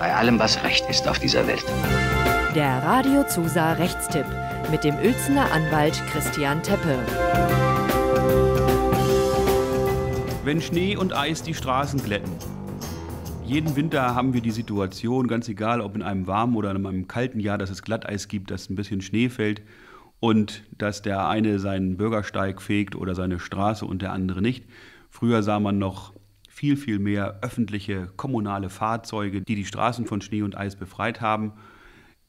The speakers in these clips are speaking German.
bei allem, was Recht ist auf dieser Welt. Der Radio Zusa Rechtstipp mit dem Uelzener Anwalt Christian Teppe. Wenn Schnee und Eis die Straßen glätten. Jeden Winter haben wir die Situation, ganz egal ob in einem warmen oder in einem kalten Jahr, dass es Glatteis gibt, dass ein bisschen Schnee fällt und dass der eine seinen Bürgersteig fegt oder seine Straße und der andere nicht. Früher sah man noch viel, viel mehr öffentliche, kommunale Fahrzeuge, die die Straßen von Schnee und Eis befreit haben.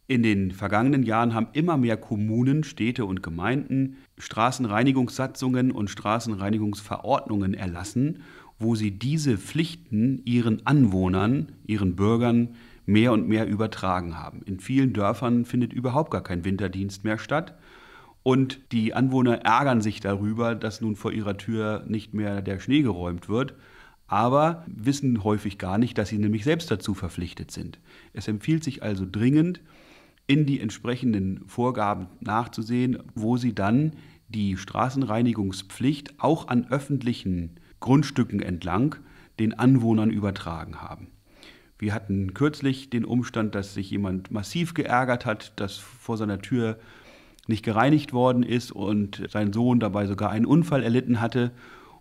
In den vergangenen Jahren haben immer mehr Kommunen, Städte und Gemeinden Straßenreinigungssatzungen und Straßenreinigungsverordnungen erlassen, wo sie diese Pflichten ihren Anwohnern, ihren Bürgern mehr und mehr übertragen haben. In vielen Dörfern findet überhaupt gar kein Winterdienst mehr statt. Und die Anwohner ärgern sich darüber, dass nun vor ihrer Tür nicht mehr der Schnee geräumt wird aber wissen häufig gar nicht, dass sie nämlich selbst dazu verpflichtet sind. Es empfiehlt sich also dringend, in die entsprechenden Vorgaben nachzusehen, wo sie dann die Straßenreinigungspflicht auch an öffentlichen Grundstücken entlang den Anwohnern übertragen haben. Wir hatten kürzlich den Umstand, dass sich jemand massiv geärgert hat, dass vor seiner Tür nicht gereinigt worden ist und sein Sohn dabei sogar einen Unfall erlitten hatte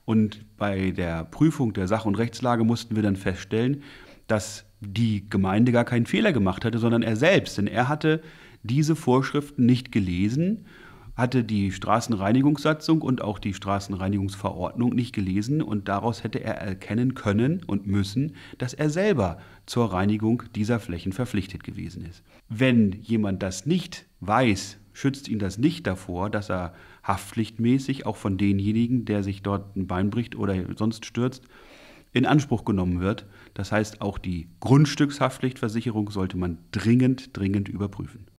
und bei der Prüfung der Sach- und Rechtslage mussten wir dann feststellen, dass die Gemeinde gar keinen Fehler gemacht hatte, sondern er selbst. Denn er hatte diese Vorschriften nicht gelesen, hatte die Straßenreinigungssatzung und auch die Straßenreinigungsverordnung nicht gelesen und daraus hätte er erkennen können und müssen, dass er selber zur Reinigung dieser Flächen verpflichtet gewesen ist. Wenn jemand das nicht weiß, schützt ihn das nicht davor, dass er haftpflichtmäßig auch von denjenigen, der sich dort ein Bein bricht oder sonst stürzt, in Anspruch genommen wird. Das heißt, auch die Grundstückshaftpflichtversicherung sollte man dringend, dringend überprüfen.